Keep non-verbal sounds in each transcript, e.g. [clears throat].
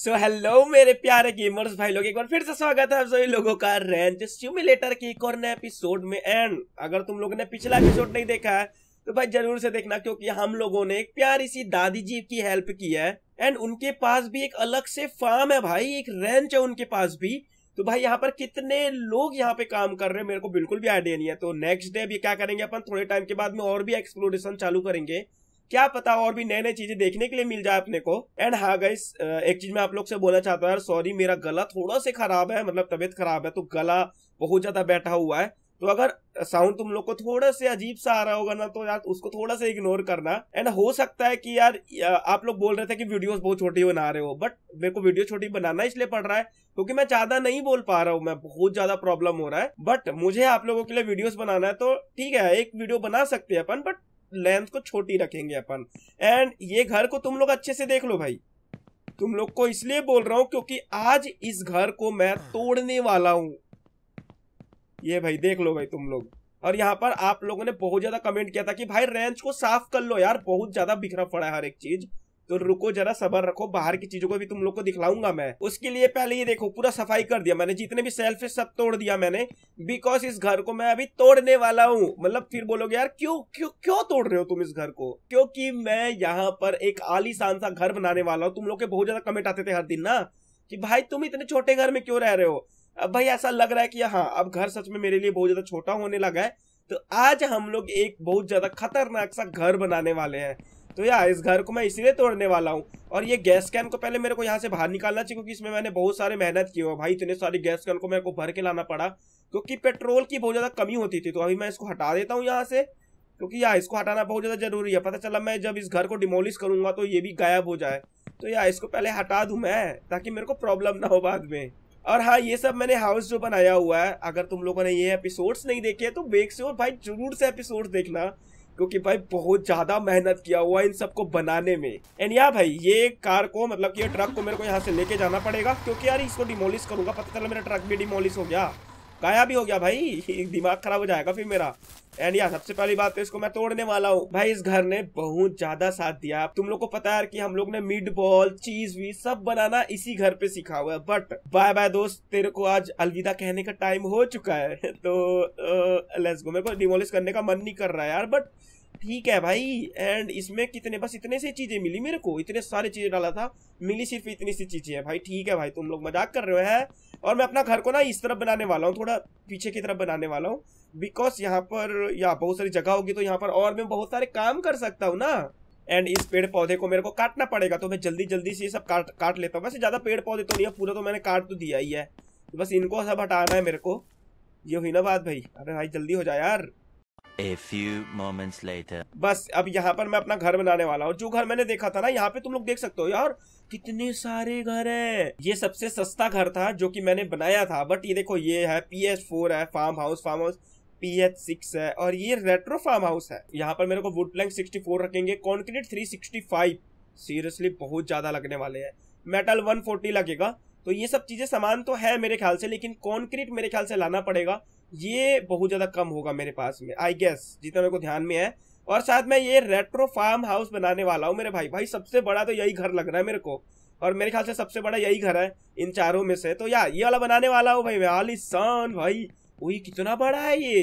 सो so, hello मेरे प्यारे gamers भाई लोग एक बार फिर से स्वागत है आप सभी लोगों का रेंज सिमुलेटर के एक और नए एपिसोड में एंड अगर तुम लोगों ने पिछला एपिसोड नहीं देखा है तो भाई जरूर से देखना क्योंकि हम लोगों ने एक प्यारी सी दादी जी की हेल्प की है एंड उनके पास भी एक अलग से फार्म है भाई एक रेंच है उनके पास भी तो भाई यहाँ पर कितने लोग यहाँ पे काम कर रहे हैं मेरे को बिल्कुल भी आइडिया नहीं है तो नेक्स्ट डे भी क्या करेंगे अपन थोड़े टाइम के बाद में और भी एक्सप्लोरेशन चालू करेंगे क्या पता और भी नए नए चीजें देखने के लिए मिल जाए अपने को एंड हाँ गाइस एक चीज मैं आप लोग से बोलना चाहता हूँ सॉरी मेरा गला थोड़ा से खराब है मतलब तबियत खराब है तो गला बहुत ज्यादा बैठा हुआ है तो अगर साउंड तुम लोग को थोड़ा से अजीब सा आ रहा होगा ना तो यार उसको थोड़ा सा इग्नोर करना एंड हो सकता है कि यार आप लोग बोल रहे थे कि वीडियोस बहुत छोटी बना रहे हो बट मेरे को वीडियो छोटी बनाना इसलिए पड़ रहा है क्योंकि मैं ज्यादा नहीं बोल पा रहा हूँ मैं बहुत ज्यादा प्रॉब्लम हो रहा है बट मुझे आप लोगों के लिए वीडियोज बनाना है तो ठीक है एक वीडियो बना सकते हैं अपन बट लेंथ को छोटी रखेंगे अपन एंड ये घर को तुम लोग अच्छे से देख लो भाई तुम लोग को इसलिए बोल रहा हूं क्योंकि आज इस घर को मैं हाँ। तोड़ने वाला हूं ये भाई देख लो भाई तुम लोग और यहाँ पर आप लोगों ने बहुत ज्यादा कमेंट किया था कि भाई रेंच को साफ कर लो यार बहुत ज्यादा बिखरा पड़ा है हर एक चीज तो रुको जरा सबर रखो बाहर की चीजों को भी तुम लोग को दिखलाऊंगा मैं उसके लिए पहले ये देखो पूरा सफाई कर दिया मैंने जितने भी सेल्फ है सब तोड़ दिया मैंने बिकॉज इस घर को मैं अभी तोड़ने वाला हूँ मतलब फिर बोलोगे यार क्यों क्यों क्यों तोड़ रहे हो तुम इस घर को क्योंकि मैं यहाँ पर एक आलीशान सा घर बनाने वाला हूँ तुम लोग के बहुत ज्यादा कमेंट आते थे हर दिन ना कि भाई तुम इतने छोटे घर में क्यों रह रहे हो अब भाई ऐसा लग रहा है कि हाँ अब घर सच में मेरे लिए बहुत ज्यादा छोटा होने लगा है तो आज हम लोग एक बहुत ज्यादा खतरनाक सा घर बनाने वाले हैं तो यार इस घर को मैं इसीलिए तोड़ने वाला हूँ और ये गैस कैन को पहले मेरे को यहाँ से बाहर निकालना चाहिए क्योंकि इसमें मैंने बहुत सारे मेहनत की हुआ भाई इतने सारे गैस कैन को मेरे को भर के लाना पड़ा क्योंकि पेट्रोल की बहुत ज़्यादा कमी होती थी तो अभी मैं इसको हटा देता हूँ यहाँ से क्योंकि यार इसको हटाना बहुत ज़्यादा ज़रूरी है पता चला मैं जब इस घर को डिमोलिश करूँगा तो ये भी गायब हो जाए तो यार इसको पहले हटा दूँ मैं ताकि मेरे को प्रॉब्लम ना हो बाद में और हाँ ये सब मैंने हाउस जो बनाया हुआ है अगर तुम लोगों ने ये एपिसोड्स नहीं देखे तो बेक से और भाई जरूर से एपिसोड्स देखना क्योंकि भाई बहुत ज्यादा मेहनत किया हुआ इन सबको बनाने में एंड या भाई ये कार को मतलब कि ये ट्रक को मेरे को यहाँ से लेके जाना पड़ेगा क्योंकि यार इसको डिमोलिश करूंगा पता चला मेरा ट्रक भी डिमोलिश हो गया काया भी हो गया भाई [laughs] दिमाग खराब हो जाएगा फिर मेरा एंड यार सबसे पहली बात तो इसको मैं तोड़ने वाला हूँ भाई इस घर ने बहुत ज्यादा साथ दिया तुम लोग को पता है कि हम लोग ने मीट बॉल चीज भी सब बनाना इसी घर पे सीखा हुआ है बट बाय बाय दोस्त तेरे को आज अलविदा कहने का टाइम हो चुका है [laughs] तो लेट्स गो मेरे को डिमोलिश करने का मन नहीं कर रहा है यार बट ठीक है भाई एंड इसमें कितने बस इतने से चीज़ें मिली मेरे को इतने सारे चीज़ें डाला था मिली सिर्फ इतनी सी चीज़ें हैं भाई ठीक है भाई तुम लोग मजाक कर रहे हैं और मैं अपना घर को ना इस तरफ बनाने वाला हूँ थोड़ा पीछे की तरफ बनाने वाला हूँ बिकॉज यहाँ पर या बहुत सारी जगह होगी तो यहाँ पर और मैं बहुत सारे काम कर सकता हूँ ना एंड इस पेड़ पौधे को मेरे को काटना पड़ेगा तो मैं जल्दी जल्दी से ये सब काट काट लेता हूँ वैसे ज़्यादा पेड़ पौधे तो नहीं है पूरा तो मैंने काट तो दिया ही है बस इनको सब हटाना है मेरे को ये हुई ना बात भाई अरे भाई जल्दी हो जाए यार A few moments later. बस अब यहाँ पर मैं अपना घर बनाने वाला हूँ जो घर मैंने देखा था ना यहाँ पे तुम लोग देख सकते हो यार कितने सारे घर हैं ये सबसे सस्ता घर था जो कि मैंने बनाया था बट ये देखो ये है पी एच फोर है farmhouse farmhouse P H six है और ये रेट्रो फार्म हाउस है यहाँ पर मेरे को वुड प्लैंक सिक्सटी फोर रखेंगे concrete three sixty five seriously बहुत ज़्यादा लगने वाले है मेटल वन फोर्टी लगेगा तो ये सब चीज़ें सामान तो है मेरे ख्याल से लेकिन कॉन्क्रीट मेरे ख्याल से लाना पड़ेगा ये बहुत ज़्यादा कम होगा मेरे पास में आई गेस जितना मेरे को ध्यान में है और शायद मैं ये रेट्रो फार्म हाउस बनाने वाला हूँ मेरे भाई भाई सबसे बड़ा तो यही घर लग रहा है मेरे को और मेरे ख्याल से सबसे बड़ा यही घर है इन चारों में से तो यार ये वाला बनाने वाला हूँ भाई मैं सन भाई वही कितना बड़ा है ये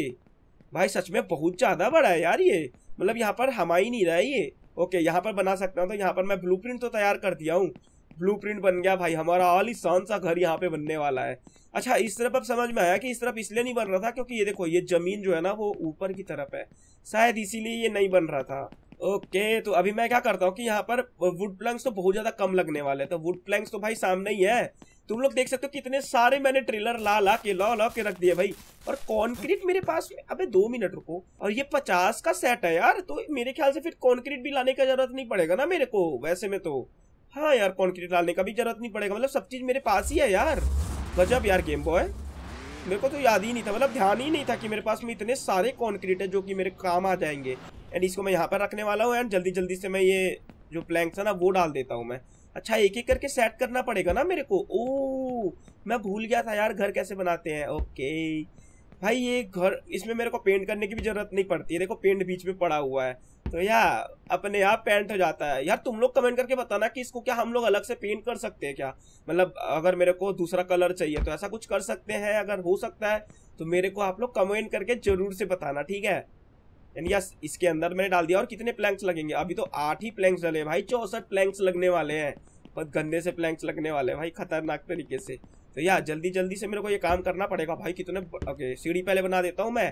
भाई सच में बहुत ज़्यादा बड़ा है यार ये मतलब यहाँ पर हमा ही नहीं रहा है ये ओके यहाँ पर बना सकता हूँ तो यहाँ पर मैं ब्लूप्रिंट तो तैयार कर दिया हूँ ब्लू बन गया भाई हमारा आलिशान सा घर यहाँ पे बनने वाला है अच्छा इस तरफ अब समझ में आया कि इस तरफ इसलिए नहीं बन रहा था क्योंकि ये देखो ये ज़मीन जो है ना वो ऊपर की तरफ है शायद इसीलिए ये नहीं बन रहा था ओके तो अभी मैं क्या करता हूँ कि यहाँ पर वुड प्लैंक्स तो बहुत ज़्यादा कम लगने वाले तो वुड प्लैंक्स तो भाई सामने ही है तुम लोग देख सकते हो कितने सारे मैंने ट्रेलर ला ला के ला ला के रख दिए भाई और कॉन्क्रीट मेरे पास में अबे दो मिनट रुको और ये पचास का सेट है यार तो मेरे ख्याल से फिर कॉन्क्रीट भी लाने का जरूरत नहीं पड़ेगा ना मेरे को वैसे में तो हाँ यार कॉन्क्रीट डालने का भी जरूरत नहीं पड़ेगा मतलब सब चीज़ मेरे पास ही है यार गजब यार गेम बॉय मेरे को तो याद ही नहीं था मतलब ध्यान ही नहीं था कि मेरे पास में इतने सारे कॉन्क्रीट है जो कि मेरे काम आ जाएंगे एंड इसको मैं यहाँ पर रखने वाला हूँ एंड जल्दी जल्दी से मैं ये जो प्लैंक्स है ना वो डाल देता हूँ मैं अच्छा एक एक करके सेट करना पड़ेगा ना मेरे को ओ मैं भूल गया था यार घर कैसे बनाते हैं ओके भाई ये घर इसमें मेरे को पेंट करने की भी ज़रूरत नहीं पड़ती है देखो पेंट बीच में पड़ा हुआ है तो यार अपने आप पेंट हो जाता है यार तुम लोग कमेंट करके बताना कि इसको क्या हम लोग अलग से पेंट कर सकते हैं क्या मतलब अगर मेरे को दूसरा कलर चाहिए तो ऐसा कुछ कर सकते हैं अगर हो सकता है तो मेरे को आप लोग कमेंट करके जरूर से बताना ठीक है यानी यार इसके अंदर मैंने डाल दिया और कितने प्लैंक्स लगेंगे अभी तो आठ ही प्लैंक्स डले भाई चौसठ प्लैंक्स लगने वाले हैं बहुत गंदे से प्लैंक्स लगने वाले हैं भाई खतरनाक तरीके से तो यार जल्दी जल्दी से मेरे को ये काम करना पड़ेगा भाई कितने ओके सीढ़ी पहले बना देता हूँ मैं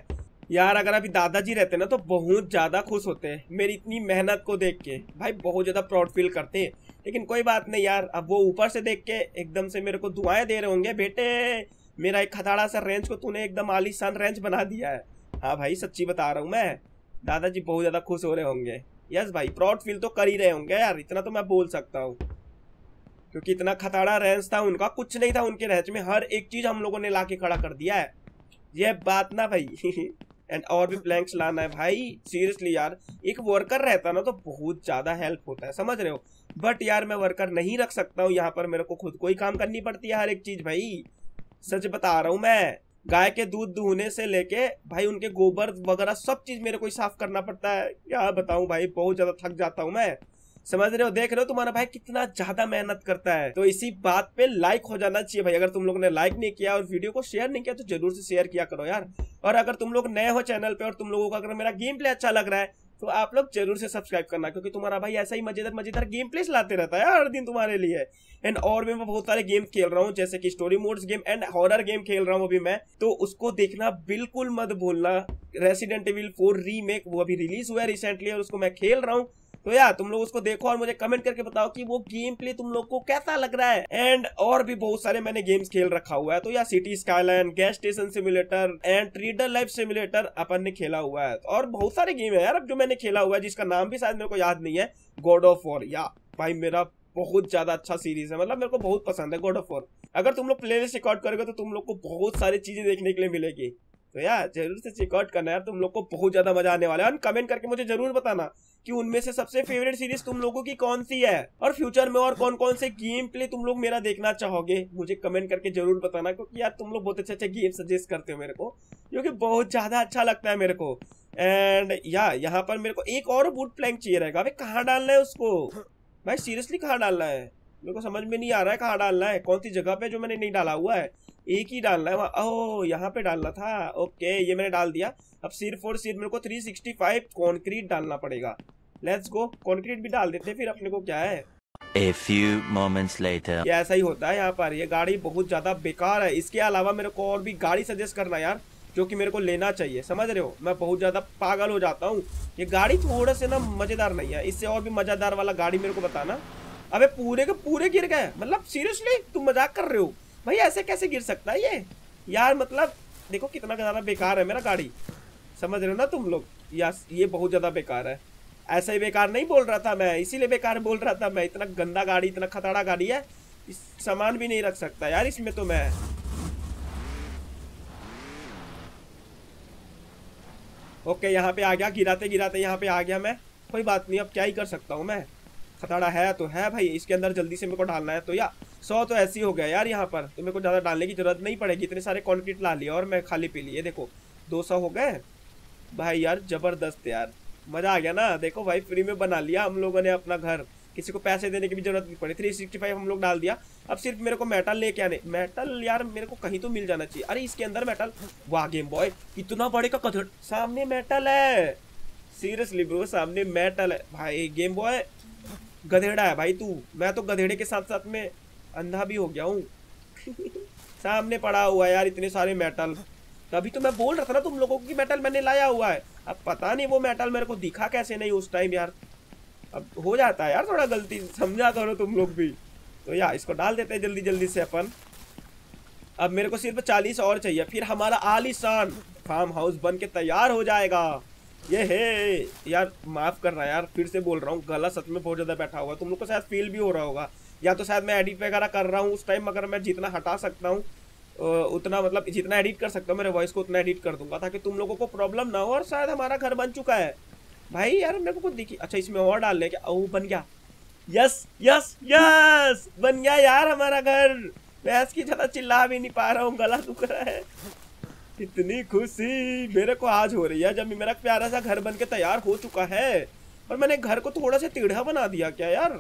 यार अगर अभी दादाजी रहते ना तो बहुत ज़्यादा खुश होते हैं मेरी इतनी मेहनत को देख के भाई बहुत ज़्यादा प्राउड फील करते हैं लेकिन कोई बात नहीं यार अब वो ऊपर से देख के एकदम से मेरे को दुआएं दे रहे होंगे बेटे मेरा एक खदाड़ा सा रेंज को तूने एकदम आलीशान रेंज बना दिया है हाँ भाई सच्ची बता रहा हूँ मैं दादाजी बहुत ज़्यादा खुश हो रहे होंगे यस भाई प्राउड फील तो कर ही रहे होंगे यार इतना तो मैं बोल सकता हूँ क्योंकि इतना खताड़ा रेंज था उनका कुछ नहीं था उनके रेंज में हर एक चीज़ हम लोगों ने ला के खड़ा कर दिया है यह बात ना भाई [laughs] एंड और भी प्लैंक्स लाना है भाई सीरियसली यार एक वर्कर रहता ना तो बहुत ज़्यादा हेल्प होता है समझ रहे हो बट यार मैं वर्कर नहीं रख सकता हूँ यहाँ पर मेरे को खुद को ही काम करनी पड़ती है हर एक चीज़ भाई सच बता रहा हूँ मैं गाय के दूध दूहने से लेके भाई उनके गोबर वगैरह सब चीज़ मेरे को ही साफ करना पड़ता है यार बताऊ भाई बहुत ज़्यादा थक जाता हूँ मैं समझ रहे हो देख रहे हो तुम्हारा भाई कितना ज्यादा मेहनत करता है तो इसी बात पे लाइक हो जाना चाहिए भाई अगर तुम लोग ने लाइक नहीं किया और वीडियो को शेयर नहीं किया तो जरूर से शेयर किया करो यार और अगर तुम लोग नए हो चैनल पे और तुम लोगों को अगर मेरा गेम प्ले अच्छा लग रहा है तो आप लोग जरूर से सब्सक्राइब करना क्योंकि तुम्हारा भाई ऐसा ही मजेदार मजेदार गेम प्लेस लाते रहता है हर दिन तुम्हारे लिए एंड और भी मैं बहुत सारे गेम खेल रहा हूँ जैसे कि story modes game and horror game खेल रहा हूँ अभी मैं तो उसको देखना बिल्कुल मत भूलना रेसिडेंट एविल फोर रीमेक वो अभी रिलीज हुआ है रिसेंटली और उसको मैं खेल रहा हूँ तो यार तुम लोग उसको देखो और मुझे कमेंट करके बताओ कि वो गेम प्ले तुम लोग को कैसा लग रहा है एंड और भी बहुत सारे मैंने गेम्स खेल रखा हुआ है तो यार city skyline gas station simulator and trader life simulator अपन ने खेला हुआ है और बहुत सारे गेम है यार अब जो मैंने खेला हुआ है जिसका नाम भी शायद मेरे को याद नहीं है गॉड ऑफ वॉर या भाई मेरा बहुत ज्यादा अच्छा सीरीज है मतलब मेरे को बहुत पसंद है गॉड ऑफ वॉर अगर तुम लोग प्ले लिस्ट रिकॉर्ड करोगे तो तुम लोग को बहुत सारी चीजें देखने के लिए मिलेगी तो यार जरूर से चेकआउट करना यार तुम लोग को बहुत ज्यादा मजा आने वाला है और कमेंट करके मुझे जरूर बताना कि उनमें से सबसे फेवरेट सीरीज तुम लोगों की कौन सी है और फ्यूचर में और कौन कौन से गेम प्ले तुम लोग मेरा देखना चाहोगे मुझे कमेंट करके जरूर बताना क्योंकि यार तुम लोग बहुत अच्छे अच्छे गेम सजेस्ट करते हो मेरे को जो कि बहुत ज्यादा अच्छा लगता है मेरे को एंड या यहाँ पर मेरे को एक और बूट प्लैंक चाहिए रहेगा भाई कहाँ डालना है उसको भाई सीरियसली कहाँ डालना है मेरे को समझ में नहीं आ रहा है कहाँ डालना है कौन सी जगह पे जो मैंने नहीं डाला हुआ है एक ही डालना है ओह यहाँ पे डालना था ओके ये मैंने डाल दिया अब सिर्फ और सिर्फ मेरे को 365 कंक्रीट डालना पड़ेगा लेट्स गो कंक्रीट भी डाल देते हैं फिर अपने को क्या है A few moments later. ये ऐसा ही होता है यहाँ पर ये गाड़ी बहुत ज़्यादा बेकार है इसके अलावा मेरे को और भी गाड़ी सजेस्ट करना यार जो कि मेरे को लेना चाहिए समझ रहे हो मैं बहुत ज़्यादा पागल हो जाता हूँ ये गाड़ी थोड़ा से ना मज़ेदार नहीं है इससे और भी मज़ेदार वाला गाड़ी मेरे को बताना अबे पूरे के पूरे गिर गए मतलब सीरियसली तुम मजाक कर रहे हो भाई ऐसे कैसे गिर सकता है ये यार मतलब देखो कितना ज़्यादा बेकार है मेरा गाड़ी समझ रहे हो ना तुम लोग यार ये बहुत ज़्यादा बेकार है ऐसे ही बेकार नहीं बोल रहा था मैं इसीलिए बेकार बोल रहा था मैं इतना गंदा गाड़ी इतना खतरा गाड़ी है सामान भी नहीं रख सकता यार इसमें तो मैं ओके यहाँ पे आ गया गिराते गिराते यहाँ पे आ गया मैं कोई बात नहीं अब क्या ही कर सकता हूँ मैं खतरा है तो है भाई इसके अंदर जल्दी से मेरे को डालना है तो यार सौ तो ऐसे ही हो गया यार यहाँ पर तो मेरे को ज़्यादा डालने की ज़रूरत नहीं पड़ेगी इतने सारे कॉन्क्रीट ला लिया और मैं खाली पी लिए देखो दो सौ हो गए भाई यार ज़बरदस्त यार मज़ा आ गया ना देखो भाई फ्री में बना लिया हम लोगों ने अपना घर किसी को पैसे देने की भी जरूरत नहीं पड़ी थ्री सिक्सटी फाइव हम लोग डाल दिया अब सिर्फ मेरे को मेटल लेके आने मेटल यार मेरे को कहीं तो मिल जाना चाहिए अरे इसके अंदर मेटल वाह गेम बॉय इतना बड़े का कदर सामने मेटल है सीरियसली ब्रो सामने मेटल है भाई गेम बॉय गधेड़ा है भाई तू मैं तो गधेड़े के साथ साथ में अंधा भी हो गया हूँ सामने पड़ा हुआ है यार इतने सारे मेटल तभी तो मैं बोल रहा था ना तुम लोगों की मेटल मैंने लाया हुआ है अब पता नहीं वो मेटल मेरे को दिखा कैसे नहीं उस टाइम यार अब हो जाता है यार थोड़ा गलती समझा करो तुम लोग भी तो यार इसको डाल देते हैं जल्दी जल्दी से अपन अब मेरे को सिर्फ चालीस और चाहिए फिर हमारा आलिशान फार्म हाउस बन के तैयार हो जाएगा ये है यार माफ़ करना यार फिर से बोल रहा हूँ गला सच में बहुत ज़्यादा बैठा हुआ तुम लोग को शायद फील भी हो रहा होगा या तो शायद मैं एडिट वगैरह कर रहा हूँ उस टाइम अगर मैं जितना हटा सकता हूँ उतना मतलब जितना एडिट कर सकता हूँ मेरे वॉइस को उतना एडिट कर दूंगा ताकि तुम लोगों को प्रॉब्लम ना हो और शायद हमारा घर बन चुका है भाई यार मेरे को कुछ दिखी अच्छा इसमें और डाल ले क्या ओ बन गया यस यस यस बन गया यार हमारा घर मैं इसकी ज़्यादा चिल्ला भी नहीं पा रहा हूँ गला दुख रहा है कितनी खुशी मेरे को आज हो रही है जब मेरा प्यारा सा घर बन के तैयार हो चुका है और मैंने घर को थोड़ा सा टेढ़ा बना दिया क्या यार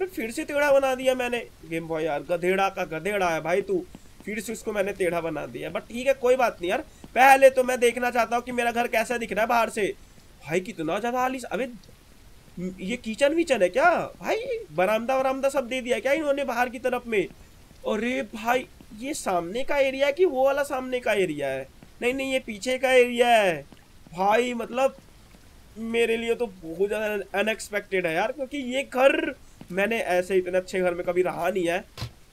मैं फिर से टेढ़ा बना दिया मैंने गेम बॉय यार गधेड़ा का गधेड़ा है भाई तू फिर से उसको मैंने टेढ़ा बना दिया बट ठीक है कोई बात नहीं यार पहले तो मैं देखना चाहता हूँ कि मेरा घर कैसा दिख रहा है बाहर से भाई कितना ज़्यादा आलिस अभी ये किचन विचन है क्या भाई बरामदा वरामदा सब दे दिया क्या इन्होंने बाहर की तरफ में अरे भाई ये सामने का एरिया है कि वो वाला सामने का एरिया है नहीं नहीं ये पीछे का एरिया है भाई मतलब मेरे लिए तो बहुत ज़्यादा अनएक्सपेक्टेड है यार क्योंकि ये घर मैंने ऐसे इतने अच्छे घर में कभी रहा नहीं है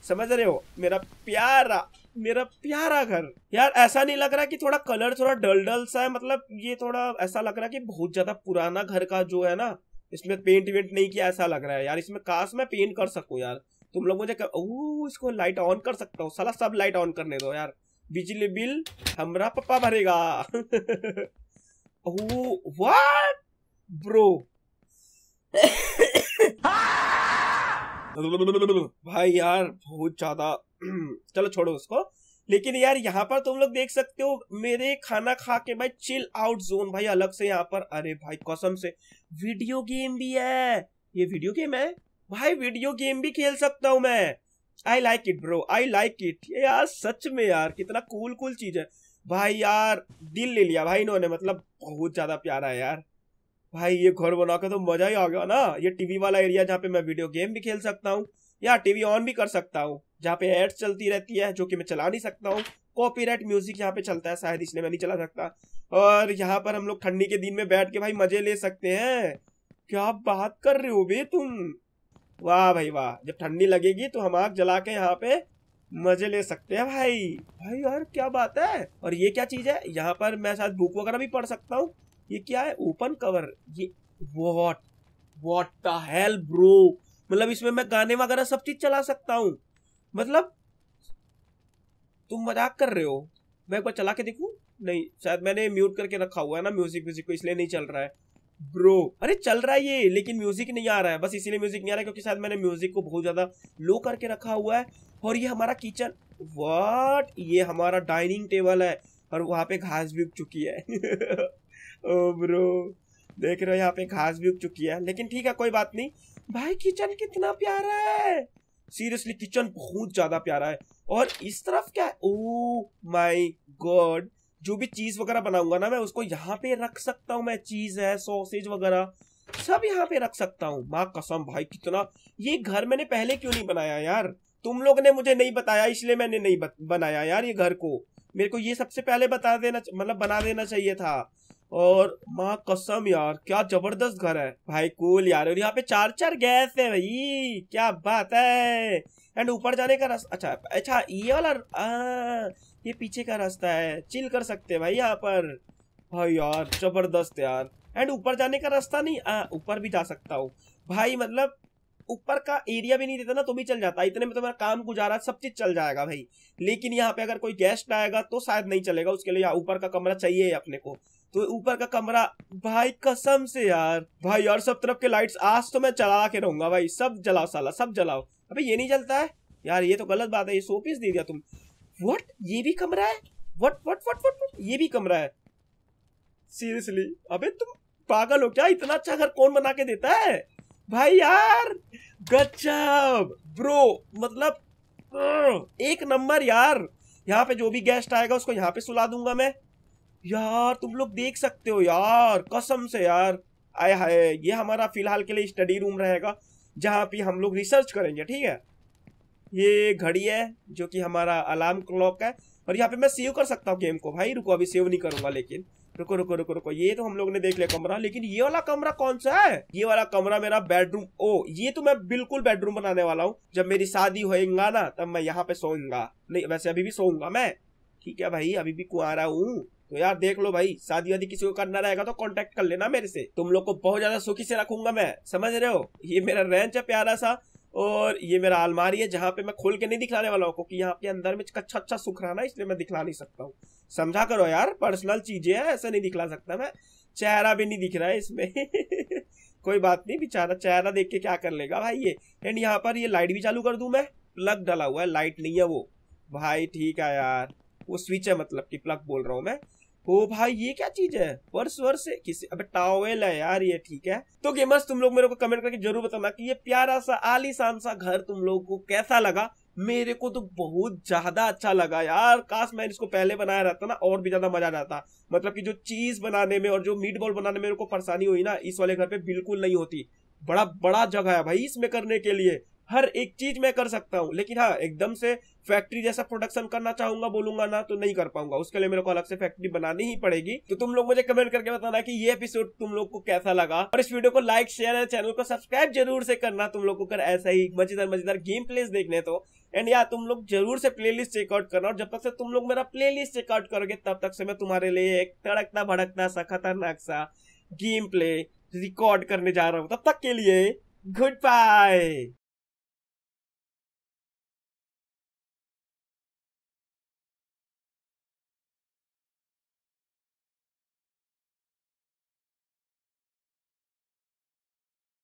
समझ रहे हो मेरा प्यारा मेरा प्यारा घर यार ऐसा नहीं लग रहा कि थोड़ा कलर थोड़ा डल डल सा है मतलब ये थोड़ा ऐसा लग रहा है कि बहुत ज्यादा पुराना घर का जो है ना इसमें पेंट वेंट नहीं किया ऐसा लग रहा है यार इसमें काश मैं पेंट कर सकूं यार तुम लोग मुझे इसको लाइट ऑन कर सकता हूँ सला सब लाइट ऑन करने दो यार बिजली बिल हमारा पप्पा भरेगा व्हाट [laughs] ब्रो भाई यार बहुत ज्यादा [clears throat] चलो छोड़ो उसको लेकिन यार यहाँ पर तुम लोग देख सकते हो मेरे खाना खा के भाई चिल आउट जोन भाई अलग से यहाँ पर अरे भाई कसम से वीडियो गेम भी है ये वीडियो गेम है भाई वीडियो गेम भी खेल सकता हूँ मैं I like it bro I like it यार सच में यार कितना कूल कूल चीज है भाई यार दिल ले लिया भाई इन्होंने मतलब बहुत ज्यादा प्यारा है यार भाई ये घर बना के तो मजा ही आ गया ना ये टीवी वाला एरिया जहाँ पे मैं वीडियो गेम भी खेल सकता हूँ या टीवी ऑन भी कर सकता हूँ जहाँ पे एड्स चलती रहती है जो कि मैं चला नहीं सकता हूँ कॉपीराइट म्यूजिक यहाँ पे चलता है शायद इसलिए मैं नहीं चला सकता और यहाँ पर हम लोग ठंडी के दिन में बैठ के भाई मजे ले सकते हैं क्या बात कर रहे हो बे तुम वाह भाई वाह जब ठंडी लगेगी तो हम आग जला के यहाँ पे मजे ले सकते हैं भाई भाई यार क्या बात है और ये क्या चीज है यहाँ पर मैं शायद बुक वगैरह भी पढ़ सकता हूँ ये क्या है ओपन कवर ये what what the hell bro मतलब इसमें मैं गाने वगैरह सब चीज चला सकता हूँ मतलब तुम मजाक कर रहे हो मैं एक बार चला के देखू नहीं शायद मैंने म्यूट करके रखा हुआ है ना म्यूजिक म्यूजिक को इसलिए नहीं चल रहा है ब्रो अरे चल रहा है ये लेकिन म्यूजिक नहीं आ रहा है बस इसीलिए म्यूजिक नहीं आ रहा है क्योंकि शायद मैंने म्यूजिक को बहुत ज्यादा लो करके रखा हुआ है और ये हमारा किचन वाट ये हमारा डाइनिंग टेबल है और वहाँ पे घास भी उग चुकी है [laughs] ओ ब्रो देख रहे हो यहाँ पे घास भी उग चुकी है लेकिन ठीक है कोई बात नहीं भाई किचन कितना प्यारा है सीरियसली किचन बहुत ज्यादा प्यारा है और इस तरफ क्या है ओ माई गॉड जो भी चीज वगैरह बनाऊंगा ना मैं उसको यहाँ पे रख सकता हूँ मैं चीज है सॉसेज वगैरह सब यहाँ पे रख सकता हूँ माँ कसम भाई कितना ये घर मैंने पहले क्यों नहीं बनाया यार तुम लोग ने मुझे नहीं बताया इसलिए मैंने नहीं बनाया यार ये घर को मेरे को ये सबसे पहले बता देना मतलब बना देना चाहिए था और माँ कसम यार क्या जबरदस्त घर है भाई कूल यार और यहाँ पे चार चार गैस है भाई क्या बात है एंड ऊपर जाने का रास्ता अच्छा अच्छा ये वाला आ, ये पीछे का रास्ता है चिल कर सकते भाई यहाँ पर भाई यार जबरदस्त यार एंड ऊपर जाने का रास्ता नहीं ऊपर भी जा सकता हूँ भाई मतलब ऊपर का एरिया भी नहीं देता ना तो भी चल जाता इतने में तो मेरा काम गुजारा सब चीज चल जाएगा भाई लेकिन यहाँ पे अगर कोई गेस्ट आएगा तो शायद नहीं चलेगा उसके लिए यहाँ ऊपर का कमरा चाहिए अपने को तो ऊपर का कमरा भाई कसम से यार भाई यार सब तरफ के लाइट्स आज तो मैं चला के रहूंगा भाई सब जलाओ साला सब जलाओ अभी ये नहीं चलता है यार ये तो गलत बात है ये सो पीस दे दिया तुम व्हाट ये भी कमरा है व्हाट व्हाट व्हाट व्हाट ये भी कमरा है सीरियसली अबे तुम पागल हो क्या इतना अच्छा घर कौन बना के देता है भाई यार गजब ब्रो मतलब एक नंबर यार यहाँ पे जो भी गेस्ट आएगा उसको यहाँ पे सुला दूंगा मैं यार तुम लोग देख सकते हो यार कसम से यार आए हाय ये हमारा फिलहाल के लिए स्टडी रूम रहेगा जहाँ पे हम लोग रिसर्च करेंगे ठीक है ये घड़ी है जो कि हमारा अलार्म क्लॉक है और यहाँ पे मैं सेव कर सकता हूँ गेम को भाई रुको अभी सेव नहीं करूंगा लेकिन रुको रुको रुको रुको ये तो हम लोग ने देख लिया कमरा लेकिन ये वाला कमरा कौन सा है ये वाला कमरा मेरा बेडरूम ओ ये तो मैं बिल्कुल बेडरूम बनाने वाला हूँ जब मेरी शादी होएगा ना तब मैं यहाँ पे सोऊंगा नहीं वैसे अभी भी सोऊंगा मैं ठीक है भाई अभी भी कुआरा हूँ तो यार देख लो भाई शादी वादी किसी को करना रहेगा तो कॉन्टेक्ट कर लेना मेरे से तुम लोग को बहुत ज्यादा सुखी से रखूंगा मैं समझ रहे हो ये मेरा रेंच है प्यारा सा और ये मेरा अलमारी है जहाँ पे मैं खोल के नहीं दिखाने वाला हूँ क्योंकि यहाँ पे अंदर में अच्छा अच्छा सुख रहा ना इसलिए मैं दिखला नहीं सकता हूँ समझा करो यार पर्सनल चीजें हैं ऐसा नहीं दिखला सकता मैं चेहरा भी नहीं दिख रहा है इसमें [laughs] कोई बात नहीं बेचारा चेहरा देख के क्या कर लेगा भाई ये एंड यहाँ पर ये लाइट भी चालू कर दू मैं प्लग डला हुआ है लाइट नहीं है वो भाई ठीक है यार वो स्विच है मतलब की प्लग बोल रहा हूँ मैं ओ भाई ये क्या चीज है वर्ष वर्ष किसी अबे टॉवेल है यार ये ठीक है तो गेमर्स तुम लोग मेरे को कमेंट करके जरूर बताना कि ये प्यारा सा आलीशान सा घर तुम लोगों को कैसा लगा मेरे को तो बहुत ज्यादा अच्छा लगा यार काश मैं इसको पहले बनाया रहता ना और भी ज्यादा मजा आता मतलब कि जो चीज बनाने में और जो मीट बॉल बनाने में मेरे को परेशानी हुई ना इस वाले घर पे बिल्कुल नहीं होती बड़ा बड़ा जगह है भाई इसमें करने के लिए हर एक चीज मैं कर सकता हूँ लेकिन हाँ एकदम से फैक्ट्री जैसा प्रोडक्शन करना चाहूंगा बोलूंगा ना तो नहीं कर पाऊंगा उसके लिए मेरे को अलग से फैक्ट्री बनानी ही पड़ेगी तो तुम लोग मुझे कमेंट करके बताना कि ये एपिसोड तुम लोग को कैसा लगा और इस वीडियो को लाइक शेयर और चैनल को सब्सक्राइब जरूर से करना तुम लोग को कर ऐसा ही मजेदार मजेदार गेम प्लेस देखने तो एंड या तुम लोग जरूर से लिस्ट चेकआउट करना और जब तक से तुम लोग मेरा लिस्ट चेकआउट करोगे तब तक से मैं तुम्हारे लिए एक तड़कता भड़कता सा खतरनाक सा गेम प्ले रिकॉर्ड करने जा रहा हूँ तब तक के लिए गुड बाय